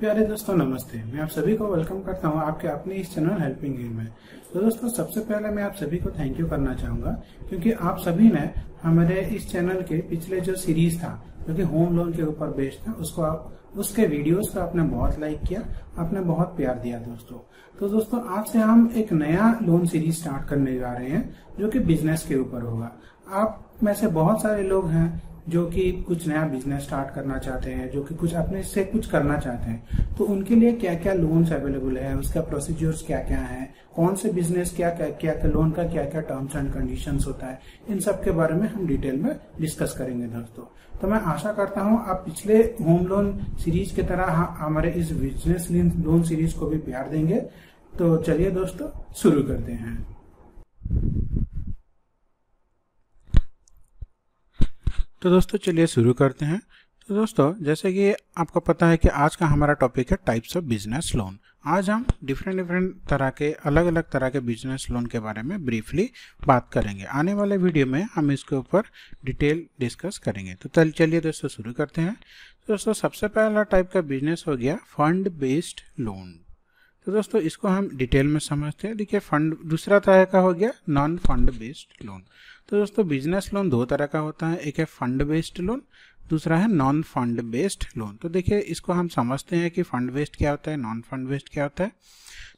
प्यारे दोस्तों नमस्ते मैं आप सभी को वेलकम करता हूं आपके अपने इस चैनल हेल्पिंग गेम में तो दोस्तों सबसे पहले मैं आप सभी को थैंक यू करना चाहूंगा क्योंकि आप सभी ने हमारे इस चैनल के पिछले जो सीरीज था जो कि होम लोन के ऊपर बेस्ड था उसको आप उसके वीडियोस को आपने बहुत लाइक किया आपने बहुत प्यार दिया दोस्तों तो दोस्तों आज से हम एक नया लोन सीरीज स्टार्ट करने जा रहे हैं जो कि बिजनेस के ऊपर होगा आप में से बहुत सारे लोग हैं जो कि कुछ नया बिजनेस स्टार्ट करना चाहते हैं जो कि कुछ अपने से कुछ करना चाहते हैं तो उनके लिए क्या क्या लोन्स अवेलेबल है उसका प्रोसीजर्स क्या क्या है कौन से बिजनेस क्या क्या क्या क्या लोन का क्या क्या टर्म्स एंड कंडीशन होता है इन सब के बारे में हम डिटेल में डिस्कस करेंगे दोस्तों तो मैं आशा करता हूँ आप पिछले होम लोन सीरीज की तरह हाँ, हमारे इस बिजनेस लोन सीरीज को भी प्यार देंगे तो चलिए दोस्तों शुरू करते हैं तो दोस्तों चलिए शुरू करते हैं तो दोस्तों जैसे कि आपको पता है कि आज का हमारा टॉपिक है टाइप्स ऑफ बिजनेस लोन आज हम डिफरेंट डिफरेंट तरह के अलग अलग तरह के बिजनेस लोन के बारे में ब्रीफली बात करेंगे आने वाले वीडियो में हम इसके ऊपर डिटेल डिस्कस करेंगे तो चलिए दोस्तों शुरू करते हैं दोस्तों सबसे पहला टाइप का बिजनेस हो गया फंड बेस्ड लोन तो दोस्तों इसको हम डिटेल में समझते हैं देखिए फंड दूसरा तरह का हो गया नॉन फंड बेस्ड लोन तो दोस्तों बिजनेस लोन दो तरह का होता है एक है फंड बेस्ड लोन दूसरा है नॉन फंड बेस्ड लोन तो देखिए इसको हम समझते हैं कि फंड बेस्ड क्या होता है नॉन फंड बेस्ड क्या होता है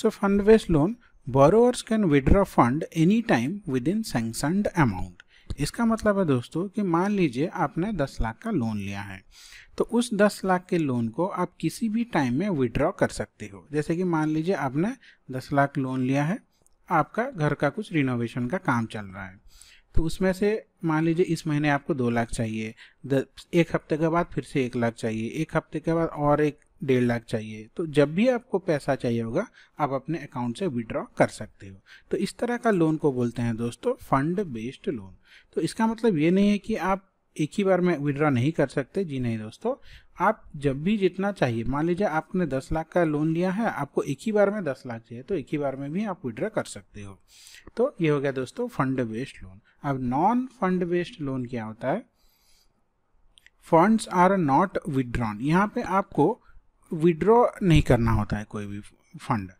so fund based loan borrowers can withdraw fund any time within sanctioned amount इसका मतलब है दोस्तों कि मान लीजिए आपने 10 लाख का लोन लिया है तो उस 10 लाख के लोन को आप किसी भी टाइम में विड्रॉ कर सकते हो जैसे कि मान लीजिए आपने 10 लाख लोन लिया है आपका घर का कुछ रिनोवेशन का काम चल रहा है तो उसमें से मान लीजिए इस महीने आपको दो लाख चाहिए एक हफ्ते के बाद फिर से एक लाख चाहिए एक हफ्ते के बाद और एक डेढ़ लाख चाहिए तो जब भी आपको पैसा चाहिए होगा आप अपने अकाउंट से विड्रॉ कर सकते हो तो इस तरह का लोन को बोलते हैं दोस्तों फंड बेस्ड लोन तो इसका मतलब ये नहीं है कि आप एक ही बार में विड्रॉ नहीं कर सकते जी नहीं दोस्तों आप जब भी जितना चाहिए मान लीजिए आपने दस लाख का लोन लिया है आपको एक ही बार में दस लाख चाहिए तो एक ही बार में भी आप विड्रॉ कर सकते हो तो ये हो गया दोस्तों फंड बेस्ड लोन अब नॉन फंड बेस्ड लोन क्या होता है फंड्स आर नॉट विड्रॉन यहाँ पे आपको विड्रॉ नहीं करना होता है कोई भी फंड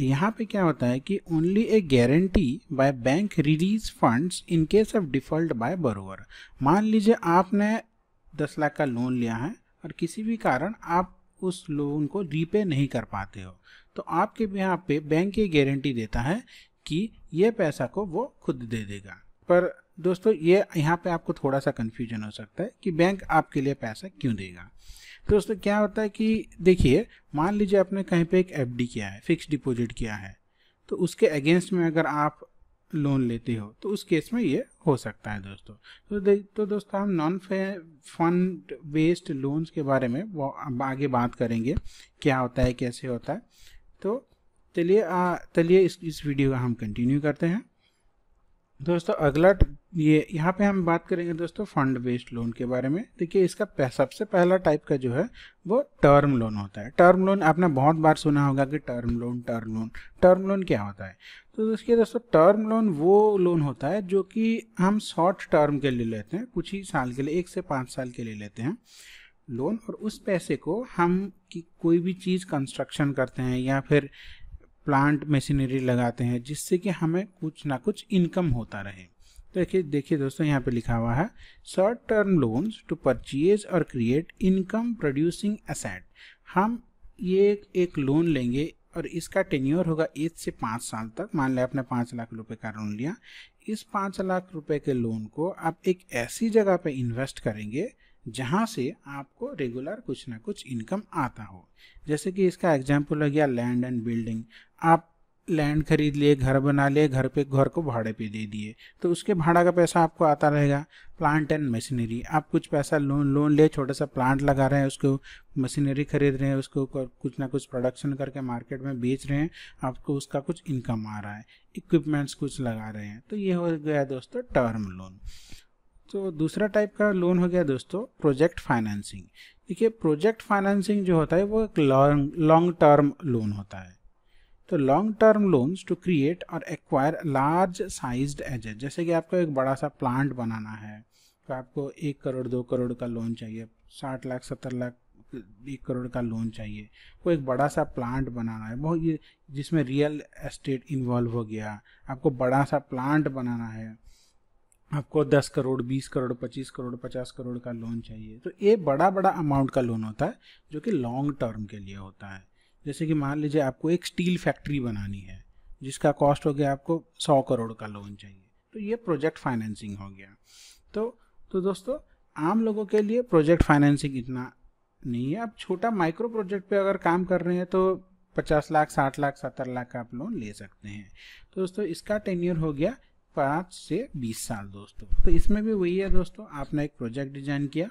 यहाँ पे क्या होता है कि only a guarantee by bank release funds in case of default by borrower मान लीजिए आपने दस लाख का लोन लिया है और किसी भी कारण आप उस लोन को रीपे नहीं कर पाते हो तो आपके यहाँ पे बैंक ये गारंटी देता है कि ये पैसा को वो खुद दे देगा पर दोस्तों ये यहाँ पे आपको थोड़ा सा कन्फ्यूजन हो सकता है कि बैंक आपके लिए पैसा क्यों देगा दोस्तों क्या होता है कि देखिए मान लीजिए आपने कहीं पे एक एफ किया है फिक्स डिपॉजिट किया है तो उसके अगेंस्ट में अगर आप लोन लेते हो तो उस केस में ये हो सकता है दोस्तों तो दे, तो दोस्तों हम नॉन फंड बेस्ड लोन्स के बारे में आगे बात करेंगे क्या होता है कैसे होता है तो चलिए चलिए इस इस वीडियो का हम कंटिन्यू करते हैं दोस्तों अगला ये यहाँ पे हम बात करेंगे दोस्तों फंड बेस्ड लोन के बारे में देखिए इसका पह, सबसे पहला टाइप का जो है वो टर्म लोन होता है टर्म लोन आपने बहुत बार सुना होगा कि term loan term loan term loan क्या होता है तो उसके दोस्तों टर्म लोन वो लोन होता है जो कि हम शॉर्ट टर्म के लिए लेते हैं कुछ ही साल के लिए एक से पाँच साल के लिए लेते हैं लोन और उस पैसे को हम कि कोई भी चीज़ कंस्ट्रक्शन करते हैं या फिर प्लांट मशीनरी लगाते हैं जिससे कि हमें कुछ ना कुछ इनकम होता रहे तो देखिए देखिए दोस्तों यहाँ पे लिखा हुआ है short term loans to purchase और क्रिएट इनकम प्रोड्यूसिंग असेट हम ये एक लोन लेंगे और इसका टेन्योर होगा एक से पाँच साल तक मान लें आपने पाँच लाख रुपए का लोन लिया इस पाँच लाख रुपए के लोन को आप एक ऐसी जगह पे इन्वेस्ट करेंगे जहाँ से आपको रेगुलर कुछ ना कुछ इनकम आता हो जैसे कि इसका एग्जाम्पल हो गया लैंड एंड बिल्डिंग आप लैंड खरीद लिए घर बना लिए घर पे घर को भाड़े पे दे दिए तो उसके भाड़ा का पैसा आपको आता रहेगा प्लांट एंड मशीनरी आप कुछ पैसा लोन लोन ले छोटा सा प्लांट लगा रहे हैं उसको मशीनरी खरीद रहे हैं उसको कुछ ना कुछ प्रोडक्शन करके मार्केट में बेच रहे हैं आपको उसका कुछ इनकम आ रहा है इक्विपमेंट्स कुछ लगा रहे हैं तो ये हो गया दोस्तों टर्म लोन तो दूसरा टाइप का लोन हो गया दोस्तों प्रोजेक्ट फाइनेंसिंग देखिए प्रोजेक्ट फाइनेंसिंग जो होता है वो एक लॉन्ग लॉन्ग टर्म लोन होता है तो long term loans to create और एक्वायर लार्ज साइज्ड एजेट जैसे कि आपको एक बड़ा सा प्लांट बनाना है तो आपको एक करोड़ दो करोड़ का लोन चाहिए साठ लाख सत्तर लाख एक करोड़ का लोन चाहिए वो एक बड़ा सा प्लांट बनाना है बहुत जिसमें रियल एस्टेट इन्वॉल्व हो गया आपको बड़ा सा प्लांट बनाना है आपको 10 करोड़ 20 करोड़ 25 करोड़ 50 करोड़ का लोन चाहिए तो ये बड़ा बड़ा अमाउंट का लोन होता है जो कि लॉन्ग टर्म के लिए होता है जैसे कि मान लीजिए आपको एक स्टील फैक्ट्री बनानी है जिसका कॉस्ट हो गया आपको 100 करोड़ का लोन चाहिए तो ये प्रोजेक्ट फाइनेंसिंग हो गया तो तो दोस्तों आम लोगों के लिए प्रोजेक्ट फाइनेंसिंग इतना नहीं है आप छोटा माइक्रो प्रोजेक्ट पे अगर काम कर रहे हैं तो पचास लाख साठ लाख सत्तर लाख का आप लोन ले सकते हैं तो दोस्तों इसका टेन्यूर हो गया पाँच से बीस साल दोस्तों तो इसमें भी वही है दोस्तों आपने एक प्रोजेक्ट डिजाइन किया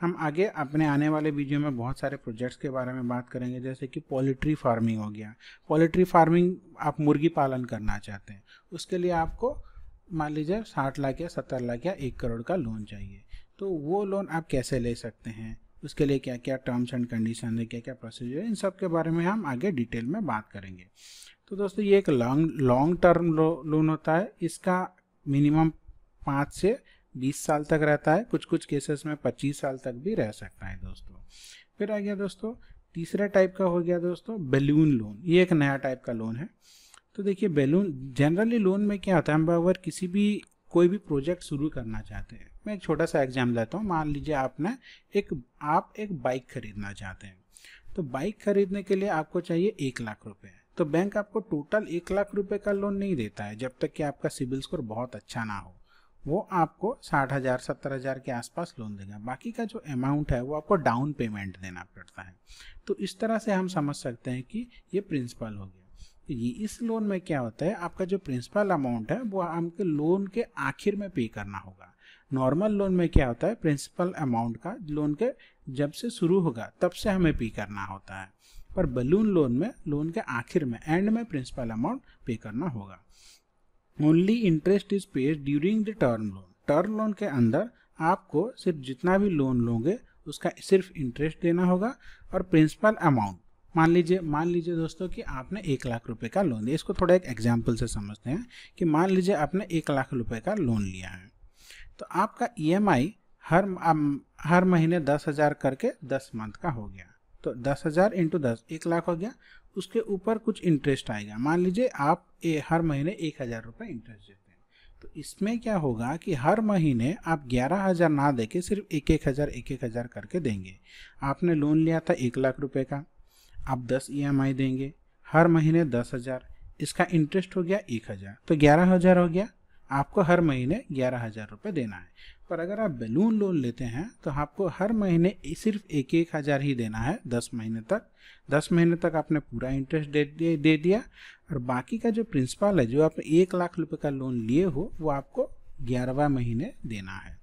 हम आगे अपने आने वाले वीडियो में बहुत सारे प्रोजेक्ट्स के बारे में बात करेंगे जैसे कि पोल्ट्री फार्मिंग हो गया पोल्ट्री फार्मिंग आप मुर्गी पालन करना चाहते हैं उसके लिए आपको मान लीजिए साठ लाख या सत्तर लाख या एक करोड़ का लोन चाहिए तो वो लोन आप कैसे ले सकते हैं उसके लिए क्या क्या टर्म्स एंड कंडीशन है क्या क्या प्रोसीजर है इन सब के बारे में हम आगे डिटेल में बात करेंगे तो दोस्तों ये एक लॉन्ग लॉन्ग टर्म लो, लोन होता है इसका मिनिमम पाँच से बीस साल तक रहता है कुछ कुछ केसेस में पच्चीस साल तक भी रह सकता है दोस्तों फिर आ गया दोस्तों तीसरा टाइप का हो गया दोस्तों बैलून लोन ये एक नया टाइप का लोन है तो देखिए बैलून जनरली लोन में क्या होता है हम अगर किसी भी कोई भी प्रोजेक्ट शुरू करना चाहते हैं मैं एक छोटा सा एग्जाम लेता हूँ मान लीजिए आपने एक आप एक बाइक खरीदना चाहते हैं तो बाइक खरीदने के लिए आपको चाहिए एक लाख रुपये तो बैंक आपको टोटल एक लाख रुपए का लोन नहीं देता है जब तक कि आपका सिबिल स्कोर बहुत अच्छा ना हो वो आपको साठ हज़ार सत्तर हज़ार के आसपास लोन देगा बाकी का जो अमाउंट है वो आपको डाउन पेमेंट देना पड़ता है तो इस तरह से हम समझ सकते हैं कि ये प्रिंसिपल हो गया तो ये इस लोन में क्या होता है आपका जो प्रिंसिपल अमाउंट है वो आपके लोन के आखिर में पे करना होगा नॉर्मल लोन में क्या होता है प्रिंसिपल अमाउंट का लोन के जब से शुरू होगा तब से हमें पे करना होता है पर बलून लोन में लोन के आखिर में एंड में प्रिंसिपल अमाउंट पे करना होगा only interest is paid during the term loan term loan के अंदर आपको सिर्फ जितना भी लोन लोगे उसका सिर्फ इंटरेस्ट देना होगा और प्रिंसिपल अमाउंट मान लीजिए मान लीजिए दोस्तों कि आपने एक लाख रुपए का लोन दिया इसको थोड़ा एक एग्जाम्पल से समझते हैं कि मान लीजिए आपने एक लाख रुपए का लोन लिया है तो आपका ई e हर हर महीने दस हज़ार करके दस मंथ का हो गया तो दस हज़ार इंटू दस एक लाख हो गया उसके ऊपर कुछ इंटरेस्ट आएगा मान लीजिए आप ए, हर महीने एक हज़ार रुपये इंटरेस्ट देते हैं तो इसमें क्या होगा कि हर महीने आप ग्यारह हज़ार ना दे के सिर्फ एक एक हज़ार एक एक हज़ार करके देंगे आपने लोन लिया था एक लाख रुपये का आप दस ई e देंगे हर महीने दस हज़ार इसका इंटरेस्ट हो गया एक हज़ार तो ग्यारह हज़ार हो गया आपको हर महीने ग्यारह हज़ार रुपये देना है पर अगर आप बैलून लोन लेते हैं तो आपको हर महीने सिर्फ एक एक हज़ार ही देना है दस महीने तक दस महीने तक आपने पूरा इंटरेस्ट दे दे दिया और बाकी का जो प्रिंसिपल है जो आपने एक लाख रुपये का लोन लिए हो वो आपको ग्यारहवा महीने देना है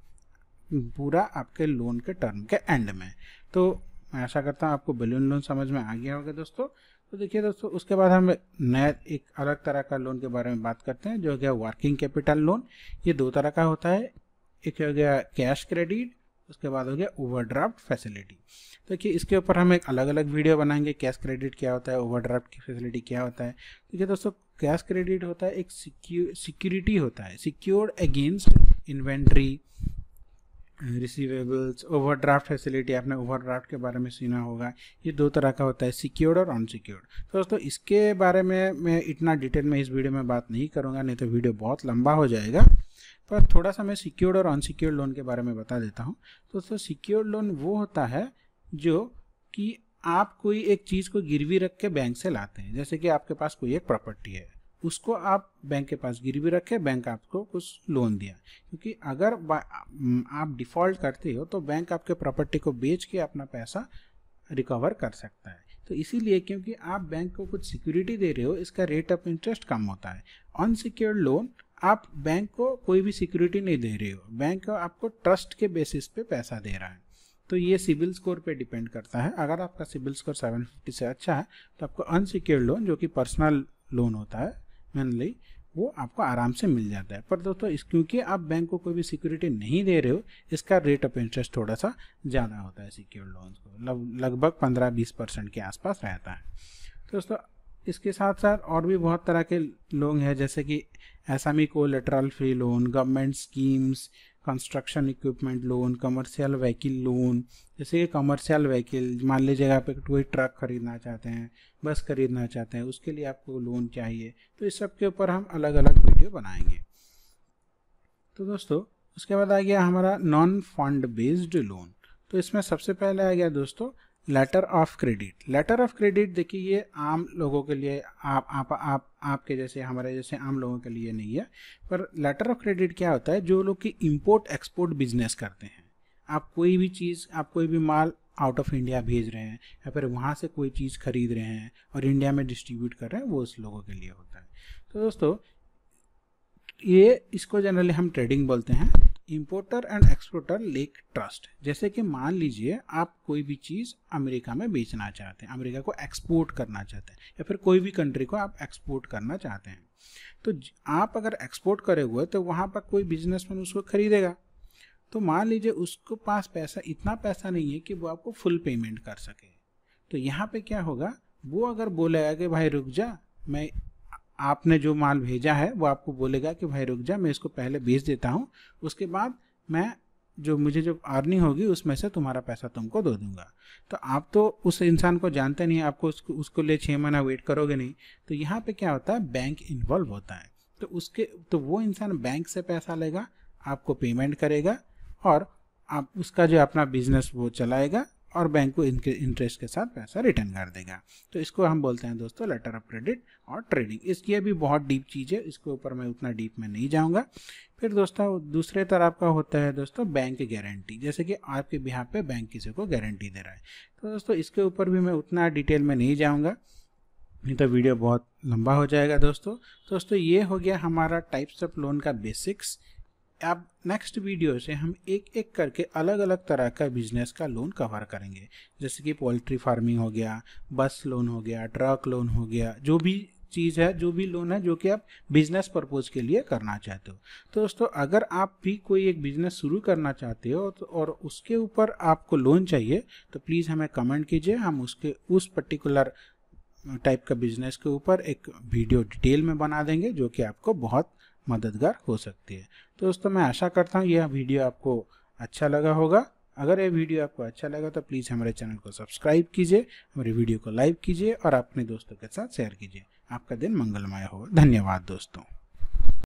पूरा आपके लोन के टर्म के एंड में तो मैं आशा करता हूँ आपको बैलून लोन समझ में आ गया होगा दोस्तों तो देखिए दोस्तों उसके बाद हम नया एक अलग तरह का लोन के बारे में बात करते हैं जो हो गया वर्किंग कैपिटल लोन ये दो तरह का होता है एक हो गया कैश क्रेडिट उसके बाद हो गया ओवरड्राफ्ट फैसिलिटी देखिए इसके ऊपर हम एक अलग अलग वीडियो बनाएंगे कैश क्रेडिट क्या होता है ओवरड्राफ्ट की फैसिलिटी क्या होता है देखिए तो दोस्तों कैश क्रेडिट होता है एक सिक्योरिटी होता है secured against inventory receivables overdraft facility आपने ओवरड्राफ्ट के बारे में सुना होगा ये दो तरह का होता है सिक्योर्ड और अनसिक्योर्ड तो दोस्तों इसके बारे में मैं इतना डिटेल में इस वीडियो में बात नहीं करूँगा नहीं तो वीडियो बहुत लंबा हो जाएगा पर थोड़ा सा मैं सिक्योर्ड और अनसिक्योर्ड लोन के बारे में बता देता हूँ तो दोस्तों सिक्योर्ड लोन वो होता है जो कि आप कोई एक चीज़ को गिरवी रख के बैंक से लाते हैं जैसे कि आपके पास कोई एक प्रॉपर्टी है उसको आप बैंक के पास गिरवी रखे बैंक आपको कुछ लोन दिया क्योंकि अगर आप डिफॉल्ट करते हो तो बैंक आपके प्रॉपर्टी को बेच के अपना पैसा रिकवर कर सकता है तो इसीलिए क्योंकि आप बैंक को कुछ सिक्योरिटी दे रहे हो इसका रेट ऑफ इंटरेस्ट कम होता है अनसिक्योर्ड लोन आप बैंक को कोई भी सिक्योरिटी नहीं दे रहे हो बैंक आपको ट्रस्ट के बेसिस पे पैसा दे रहा है तो ये सिविल स्कोर पे डिपेंड करता है अगर आपका सिविल स्कोर 750 से अच्छा है तो आपको अनसिक्योर्ड लोन जो कि पर्सनल लोन होता है ली वो आपको आराम से मिल जाता है पर दोस्तों इस क्योंकि आप बैंक को कोई भी सिक्योरिटी नहीं दे रहे हो इसका रेट ऑफ इंटरेस्ट थोड़ा सा ज़्यादा होता है सिक्योर लोन्स को लगभग पंद्रह बीस परसेंट के आसपास रहता है तो दोस्तों इसके साथ साथ और भी बहुत तरह के लोन हैं जैसे कि SME collateral free loan government schemes construction equipment loan commercial vehicle loan जैसे कि कमर्शियल व्हीकिल मान लीजिएगा आप कोई ट्रक खरीदना चाहते हैं बस खरीदना चाहते हैं उसके लिए आपको लोन चाहिए तो इस सब के ऊपर हम अलग अलग वीडियो बनाएंगे तो दोस्तों उसके बाद आ गया हमारा नॉन फंड बेस्ड लोन तो इसमें सबसे पहले आ गया दोस्तों letter of credit letter of credit देखिए ये आम लोगों के लिए आप आप आप आपके जैसे हमारे जैसे आम लोगों के लिए नहीं है पर लेटर ऑफ क्रेडिट क्या होता है जो लोग की इम्पोर्ट एक्सपोर्ट बिजनेस करते हैं आप कोई भी चीज़ आप कोई भी माल आउट ऑफ इंडिया भेज रहे हैं या फिर वहाँ से कोई चीज़ खरीद रहे हैं और इंडिया में डिस्ट्रीब्यूट कर रहे हैं वो उस लोगों के लिए होता है तो दोस्तों ये इसको जनरली हम ट्रेडिंग बोलते हैं importer and exporter lack trust जैसे कि मान लीजिए आप कोई भी चीज़ अमेरिका में बेचना चाहते हैं अमेरिका को एक्सपोर्ट करना चाहते हैं या फिर कोई भी कंट्री को आप एक्सपोर्ट करना चाहते हैं तो आप अगर एक्सपोर्ट करे हुए तो वहाँ पर कोई बिजनेसमैन उसको खरीदेगा तो मान लीजिए उसको पास पैसा इतना पैसा नहीं है कि वो आपको फुल पेमेंट कर सके तो यहाँ पे क्या होगा वो अगर बोलेगा कि भाई रुक जा मैं आपने जो माल भेजा है वो आपको बोलेगा कि भाई रुक जा मैं इसको पहले भेज देता हूँ उसके बाद मैं जो मुझे जो अर्निंग होगी उसमें से तुम्हारा पैसा तुमको दे दूंगा तो आप तो उस इंसान को जानते नहीं आपको उसको उसको लिए छः महीना वेट करोगे नहीं तो यहाँ पे क्या होता है बैंक इन्वॉल्व होता है तो उसके तो वो इंसान बैंक से पैसा लेगा आपको पेमेंट करेगा और आप उसका जो अपना बिजनेस वो चलाएगा और बैंक को इनके इंटरेस्ट के साथ पैसा रिटर्न कर देगा तो इसको हम बोलते हैं दोस्तों लेटर ऑफ क्रेडिट और ट्रेडिंग इसकी अभी बहुत डीप चीज़ है इसके ऊपर मैं उतना डीप में नहीं जाऊँगा फिर दोस्तों दूसरे तरफ का होता है दोस्तों बैंक गारंटी जैसे कि आपके यहाँ पे बैंक किसी को गारंटी दे रहा है तो दोस्तों इसके ऊपर भी मैं उतना डिटेल में नहीं जाऊँगा नहीं तो वीडियो बहुत लंबा हो जाएगा दोस्तों दोस्तों ये हो गया हमारा टाइप्स ऑफ लोन का बेसिक्स अब नेक्स्ट वीडियो से हम एक एक करके अलग अलग तरह का बिजनेस का लोन कवर करेंगे जैसे कि पोल्ट्री फार्मिंग हो गया बस लोन हो गया ट्रक लोन हो गया जो भी चीज़ है जो भी लोन है जो कि आप बिजनेस पर्पज़ के लिए करना चाहते हो तो दोस्तों अगर आप भी कोई एक बिजनेस शुरू करना चाहते हो तो और उसके ऊपर आपको लोन चाहिए तो प्लीज़ हमें कमेंट कीजिए हम उसके उस पर्टिकुलर टाइप का बिजनेस के ऊपर एक वीडियो डिटेल में बना देंगे जो कि आपको बहुत मददगार हो सकती है तो दोस्तों मैं आशा करता हूँ यह वीडियो आपको अच्छा लगा होगा अगर यह वीडियो आपको अच्छा लगा तो प्लीज़ हमारे चैनल को सब्सक्राइब कीजिए हमारे वीडियो को लाइक कीजिए और अपने दोस्तों के साथ शेयर कीजिए आपका दिन मंगलमय हो धन्यवाद दोस्तों